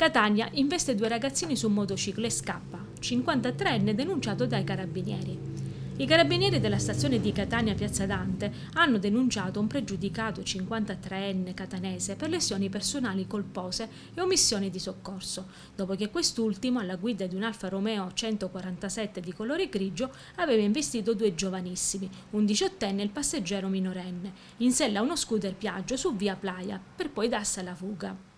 Catania investe due ragazzini su un motociclo e scappa, 53enne denunciato dai carabinieri. I carabinieri della stazione di Catania Piazza Dante hanno denunciato un pregiudicato 53enne catanese per lesioni personali colpose e omissioni di soccorso, dopo che quest'ultimo, alla guida di un Alfa Romeo 147 di colore grigio, aveva investito due giovanissimi, un diciottenne e il passeggero minorenne, in sella uno scooter Piaggio su via Playa, per poi darsi alla fuga.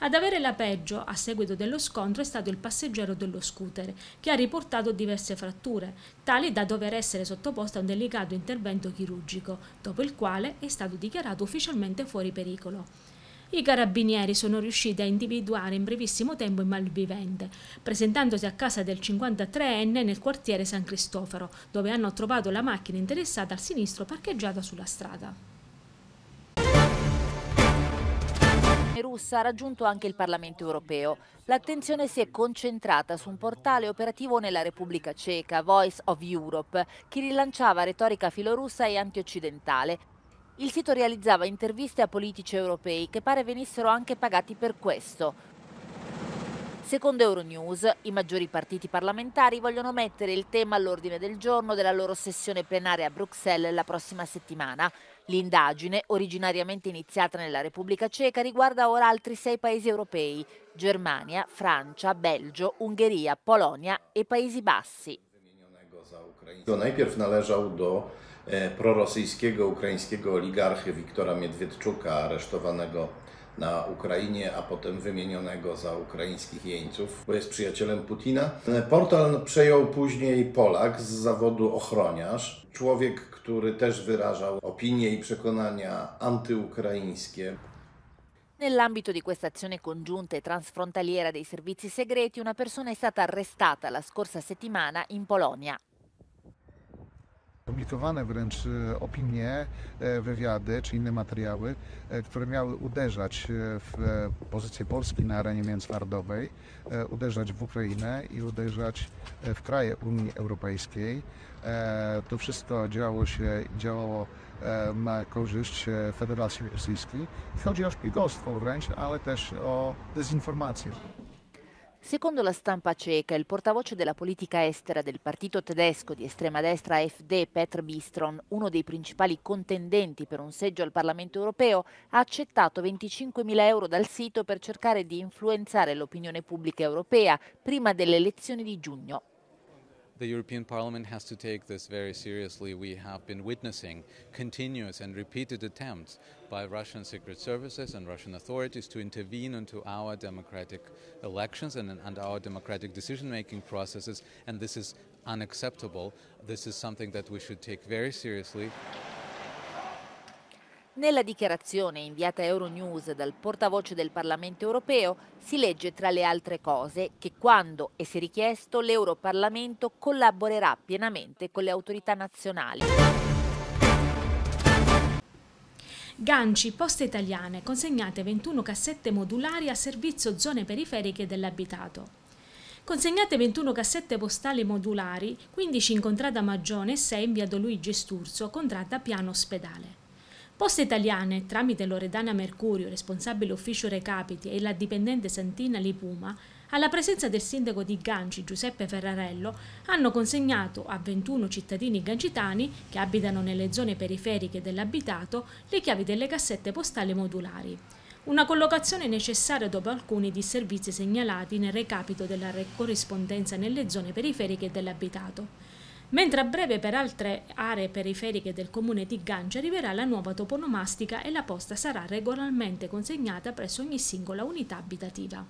Ad avere la peggio a seguito dello scontro è stato il passeggero dello scooter, che ha riportato diverse fratture, tali da dover essere sottoposto a un delicato intervento chirurgico, dopo il quale è stato dichiarato ufficialmente fuori pericolo. I carabinieri sono riusciti a individuare in brevissimo tempo il malvivente, presentandosi a casa del 53enne nel quartiere San Cristoforo, dove hanno trovato la macchina interessata al sinistro parcheggiata sulla strada. Federazione russa ha raggiunto anche il Parlamento europeo. L'attenzione si è concentrata su un portale operativo nella Repubblica Ceca, Voice of Europe, che rilanciava retorica filorussa e antioccidentale. Il sito realizzava interviste a politici europei che pare venissero anche pagati per questo. Secondo Euronews, i maggiori partiti parlamentari vogliono mettere il tema all'ordine del giorno della loro sessione plenaria a Bruxelles la prossima settimana. L'indagine, originariamente iniziata nella Repubblica Ceca, riguarda ora altri sei paesi europei, Germania, Francia, Belgio, Ungheria, Polonia e Paesi Bassi. prorosyjskiego ukraińskiego oligarchy Wiktora Miedwiedczuka, aresztowanego na Ukrainie, a potem wymienionego za ukraińskich jeńców, bo jest przyjacielem Putina. E, portal przejął później Polak z zawodu ochroniarz, człowiek, który też wyrażał opinie i przekonania antyukraińskie. Nell'ambito di questa azione congiunta e transfrontaliera dei servizi segreti, una persona è stata arrestata la scorsa settimana in Polonia publikowane wręcz e, opinie, e, wywiady czy inne materiały, e, które miały uderzać w pozycję Polski na arenie międzynarodowej, uderzać w Ukrainę i uderzać w kraje Unii Europejskiej. To wszystko działo się, działało na korzyść Federacji Rosyjskiej. Chodzi o szpiegostwo wręcz, ale też o dezinformację. Secondo la stampa ceca, il portavoce della politica estera del partito tedesco di estrema destra FD, Petr Bistron, uno dei principali contendenti per un seggio al Parlamento europeo, ha accettato 25.000 euro dal sito per cercare di influenzare l'opinione pubblica europea prima delle elezioni di giugno. the European Parliament has to take this very seriously. We have been witnessing continuous and repeated attempts by Russian secret services and Russian authorities to intervene into our democratic elections and, and our democratic decision making processes, and this is unacceptable. This is something that we should take very seriously. Nella dichiarazione inviata a Euronews dal portavoce del Parlamento europeo si legge tra le altre cose che quando e se richiesto l'Europarlamento collaborerà pienamente con le autorità nazionali. Ganci, Poste Italiane, consegnate 21 cassette modulari a servizio zone periferiche dell'abitato. Consegnate 21 cassette postali modulari, 15 in contrada Magione e 6 in via Luigi Sturzo, contrada Piano Ospedale. Poste Italiane, tramite Loredana Mercurio, responsabile ufficio recapiti, e la dipendente Santina Lipuma, alla presenza del sindaco di Ganci Giuseppe Ferrarello, hanno consegnato a 21 cittadini gancitani che abitano nelle zone periferiche dell'abitato le chiavi delle cassette postali modulari. Una collocazione necessaria dopo alcuni disservizi segnalati nel recapito della corrispondenza nelle zone periferiche dell'abitato mentre a breve per altre aree periferiche del comune di Gancia arriverà la nuova toponomastica e la posta sarà regolarmente consegnata presso ogni singola unità abitativa.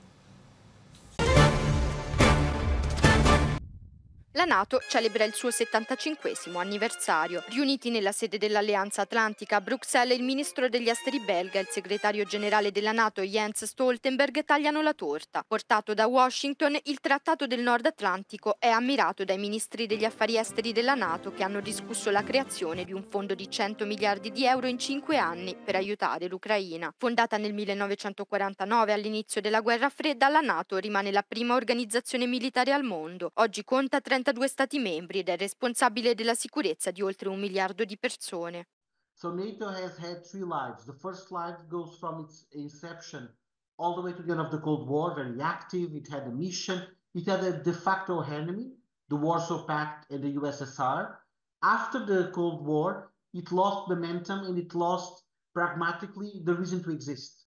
La Nato celebra il suo 75 anniversario. Riuniti nella sede dell'Alleanza Atlantica a Bruxelles, il ministro degli esteri belga e il segretario generale della Nato Jens Stoltenberg tagliano la torta. Portato da Washington, il Trattato del Nord Atlantico è ammirato dai ministri degli affari esteri della Nato che hanno discusso la creazione di un fondo di 100 miliardi di euro in cinque anni per aiutare l'Ucraina. Fondata nel 1949 all'inizio della guerra fredda, la Nato rimane la prima organizzazione militare al mondo. Oggi conta 30 32 Stati membri ed è responsabile della sicurezza di oltre un miliardo di persone. So NATO has had three lives. The first life goes from its inception all the way to the end of the Cold War, very active. It had a mission. It had a de facto enemy, the Warsaw Pact and the USSR. After the Cold War, it lost momentum and it lost pragmatically the reason to exist.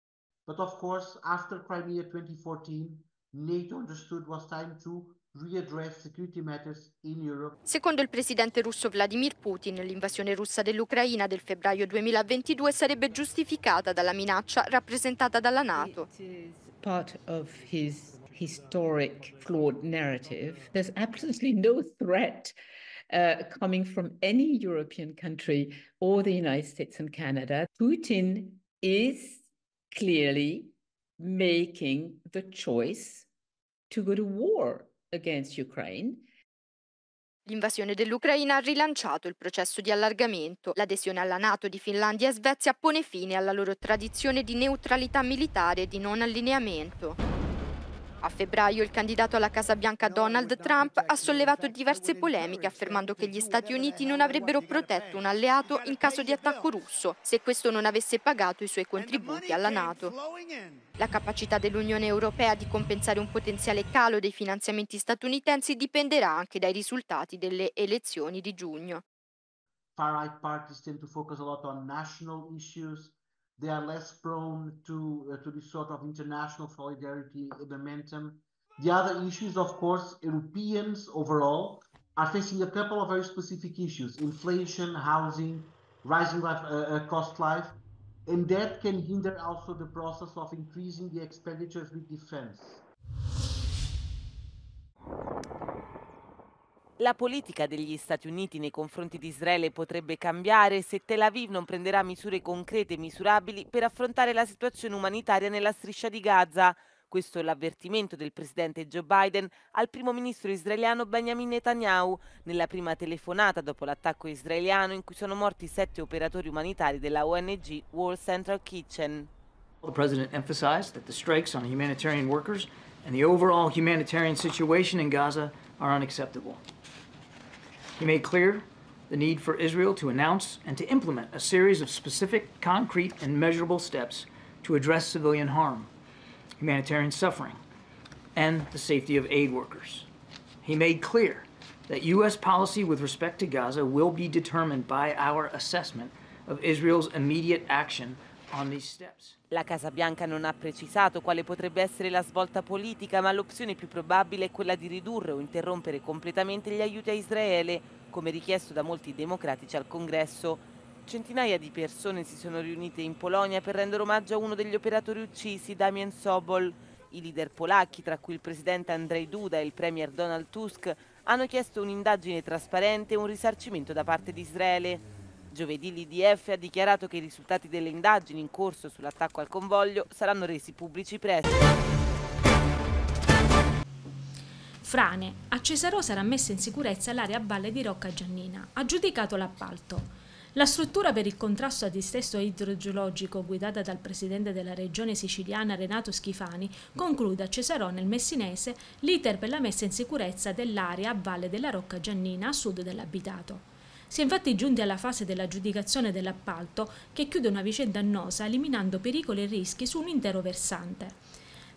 But of course, after Crimea 2014, NATO understood was time to Secondo il presidente russo Vladimir Putin, l'invasione russa dell'Ucraina del febbraio 2022 sarebbe giustificata dalla minaccia rappresentata dalla NATO. Part of his historic flawed narrative. There's absolutely no threat uh, coming from any European country or the United States and Canada. Putin is clearly making the choice to go to war against Ukraine. L'invasione dell'Ucraina ha rilanciato il processo di allargamento. L'adesione alla Nato di Finlandia e Svezia pone fine alla loro tradizione di neutralità militare e di non allineamento. A febbraio il candidato alla Casa Bianca Donald Trump ha sollevato diverse polemiche affermando che gli Stati Uniti non avrebbero protetto un alleato in caso di attacco russo se questo non avesse pagato i suoi contributi alla Nato. La capacità dell'Unione Europea di compensare un potenziale calo dei finanziamenti statunitensi dipenderà anche dai risultati delle elezioni di giugno. Far right parties tend to focus a lot on national issues. They are less prone to, uh, to this sort of international solidarity momentum. The other issues, of course, Europeans overall are facing a couple of very specific issues inflation, housing, rising life, uh, uh cost life, and that can hinder also the process of increasing the expenditures with defense. La politica degli Stati Uniti nei confronti di Israele potrebbe cambiare se Tel Aviv non prenderà misure concrete e misurabili per affrontare la situazione umanitaria nella striscia di Gaza. Questo è l'avvertimento del presidente Joe Biden al primo ministro israeliano Benjamin Netanyahu nella prima telefonata dopo l'attacco israeliano in cui sono morti sette operatori umanitari della ONG World Central Kitchen. The president emphasized that the strikes on humanitarian workers and the overall humanitarian in Gaza sono unacceptable. He made clear the need for Israel to announce and to implement a series of specific, concrete, and measurable steps to address civilian harm, humanitarian suffering, and the safety of aid workers. He made clear that U.S. policy with respect to Gaza will be determined by our assessment of Israel's immediate action La Casa Bianca non ha precisato quale potrebbe essere la svolta politica, ma l'opzione più probabile è quella di ridurre o interrompere completamente gli aiuti a Israele, come richiesto da molti democratici al Congresso. Centinaia di persone si sono riunite in Polonia per rendere omaggio a uno degli operatori uccisi, Damien Sobol. I leader polacchi, tra cui il presidente Andrzej Duda e il premier Donald Tusk, hanno chiesto un'indagine trasparente e un risarcimento da parte di Israele. Giovedì l'IDF ha dichiarato che i risultati delle indagini in corso sull'attacco al convoglio saranno resi pubblici presto. Frane, a Cesarò sarà messa in sicurezza l'area a Valle di Rocca Giannina, ha giudicato l'appalto. La struttura per il contrasto a distesso idrogeologico guidata dal presidente della regione siciliana Renato Schifani conclude a Cesarò nel Messinese l'iter per la messa in sicurezza dell'area a valle della Rocca Giannina a sud dell'abitato. Si è infatti giunti alla fase dell'aggiudicazione dell'appalto che chiude una vicenda annosa eliminando pericoli e rischi su un intero versante.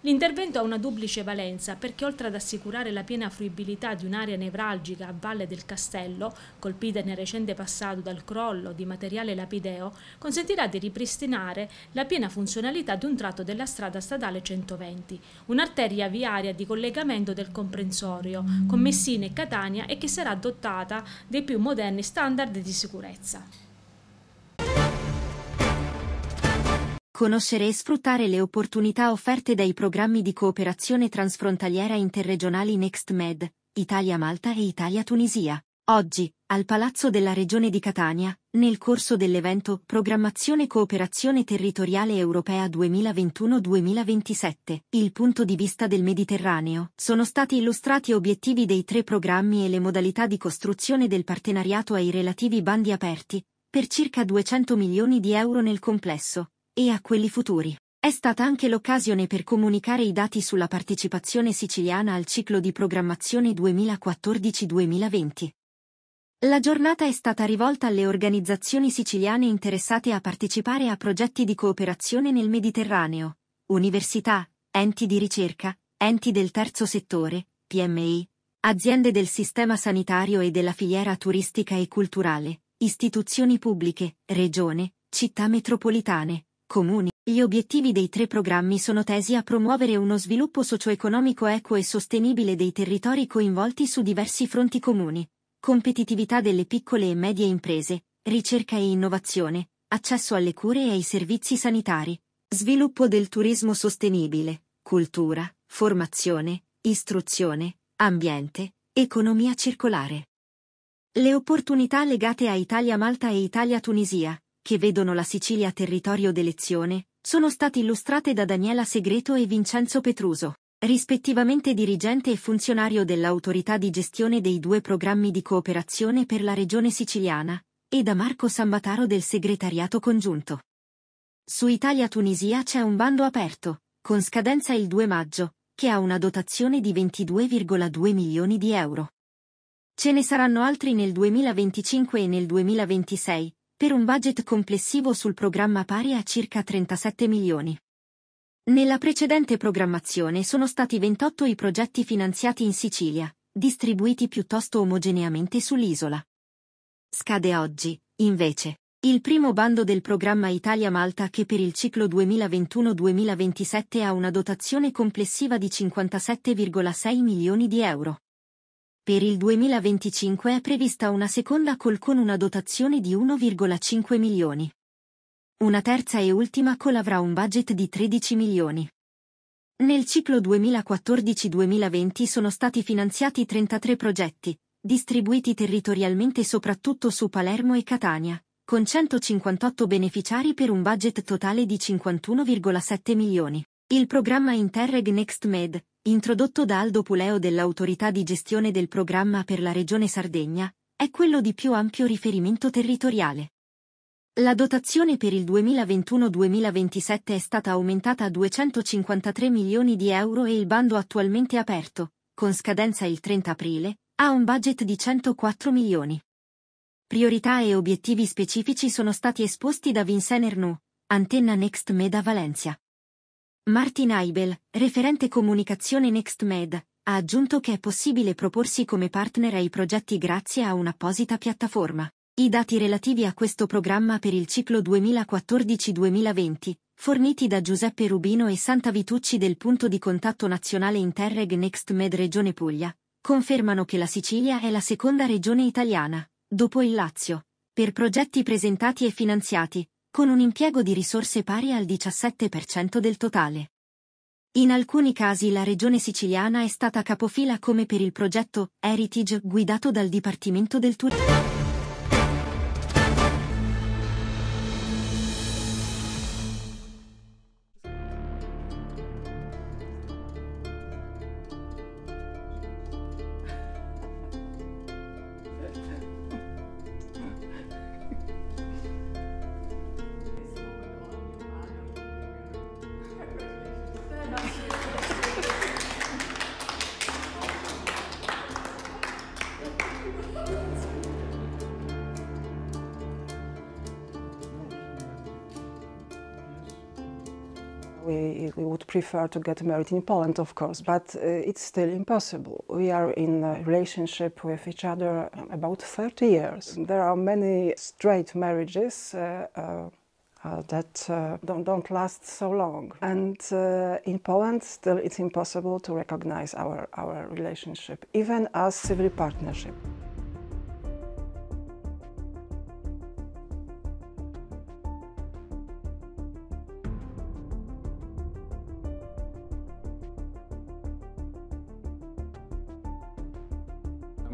L'intervento ha una duplice valenza perché oltre ad assicurare la piena fruibilità di un'area nevralgica a valle del castello, colpita nel recente passato dal crollo di materiale lapideo, consentirà di ripristinare la piena funzionalità di un tratto della strada statale 120, un'arteria viaria di collegamento del comprensorio con Messina e Catania e che sarà dotata dei più moderni standard di sicurezza. conoscere e sfruttare le opportunità offerte dai programmi di cooperazione transfrontaliera interregionali NextMed, Italia-Malta e Italia-Tunisia. Oggi, al Palazzo della Regione di Catania, nel corso dell'evento Programmazione Cooperazione Territoriale Europea 2021-2027, il punto di vista del Mediterraneo, sono stati illustrati obiettivi dei tre programmi e le modalità di costruzione del partenariato ai relativi bandi aperti, per circa 200 milioni di euro nel complesso e a quelli futuri. È stata anche l'occasione per comunicare i dati sulla partecipazione siciliana al ciclo di programmazione 2014-2020. La giornata è stata rivolta alle organizzazioni siciliane interessate a partecipare a progetti di cooperazione nel Mediterraneo, università, enti di ricerca, enti del terzo settore, PMI, aziende del sistema sanitario e della filiera turistica e culturale, istituzioni pubbliche, regione, città metropolitane, comuni. Gli obiettivi dei tre programmi sono tesi a promuovere uno sviluppo socio-economico equo e sostenibile dei territori coinvolti su diversi fronti comuni, competitività delle piccole e medie imprese, ricerca e innovazione, accesso alle cure e ai servizi sanitari, sviluppo del turismo sostenibile, cultura, formazione, istruzione, ambiente, economia circolare. Le opportunità legate a Italia-Malta e Italia-Tunisia, che vedono la Sicilia territorio d'elezione, sono state illustrate da Daniela Segreto e Vincenzo Petruso, rispettivamente dirigente e funzionario dell'autorità di gestione dei due programmi di cooperazione per la regione siciliana, e da Marco Sambataro del segretariato congiunto. Su Italia-Tunisia c'è un bando aperto, con scadenza il 2 maggio, che ha una dotazione di 22,2 milioni di euro. Ce ne saranno altri nel 2025 e nel 2026, per un budget complessivo sul programma pari a circa 37 milioni. Nella precedente programmazione sono stati 28 i progetti finanziati in Sicilia, distribuiti piuttosto omogeneamente sull'isola. Scade oggi, invece, il primo bando del programma Italia-Malta che per il ciclo 2021-2027 ha una dotazione complessiva di 57,6 milioni di euro. Per il 2025 è prevista una seconda call con una dotazione di 1,5 milioni. Una terza e ultima call avrà un budget di 13 milioni. Nel ciclo 2014-2020 sono stati finanziati 33 progetti, distribuiti territorialmente soprattutto su Palermo e Catania, con 158 beneficiari per un budget totale di 51,7 milioni. Il programma Interreg NextMed, introdotto da Aldo Puleo dell'autorità di gestione del programma per la Regione Sardegna, è quello di più ampio riferimento territoriale. La dotazione per il 2021-2027 è stata aumentata a 253 milioni di euro e il bando attualmente aperto, con scadenza il 30 aprile, ha un budget di 104 milioni. Priorità e obiettivi specifici sono stati esposti da Vincent Ernou, Antenna Next Meda Valencia. Martin Eibel, referente comunicazione NextMed, ha aggiunto che è possibile proporsi come partner ai progetti grazie a un'apposita piattaforma. I dati relativi a questo programma per il ciclo 2014-2020, forniti da Giuseppe Rubino e Santa Vitucci del punto di contatto nazionale Interreg NextMed Regione Puglia, confermano che la Sicilia è la seconda regione italiana, dopo il Lazio, per progetti presentati e finanziati, con un impiego di risorse pari al 17% del totale. In alcuni casi la regione siciliana è stata capofila come per il progetto Heritage guidato dal Dipartimento del Turismo. we, we would prefer to get married in Poland, of course, but uh, it's still impossible. We are in a relationship with each other about 30 years. There are many straight marriages. Uh, uh, uh, that uh, don't, don't last so long. And uh, in Poland, still, it's impossible to recognize our, our relationship, even as civil partnership.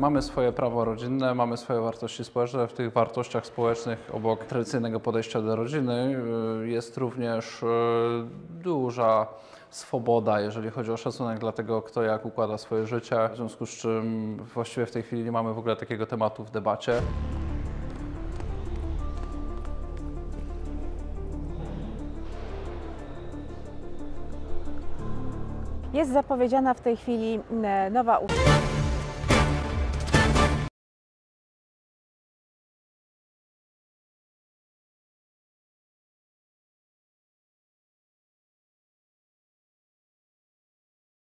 Mamy swoje prawo rodzinne, mamy swoje wartości społeczne. W tych wartościach społecznych, obok tradycyjnego podejścia do rodziny, y, jest również y, duża swoboda, jeżeli chodzi o szacunek dla tego, kto jak układa swoje życie. W związku z czym właściwie w tej chwili nie mamy w ogóle takiego tematu w debacie. Jest zapowiedziana w tej chwili y, nowa ustawa.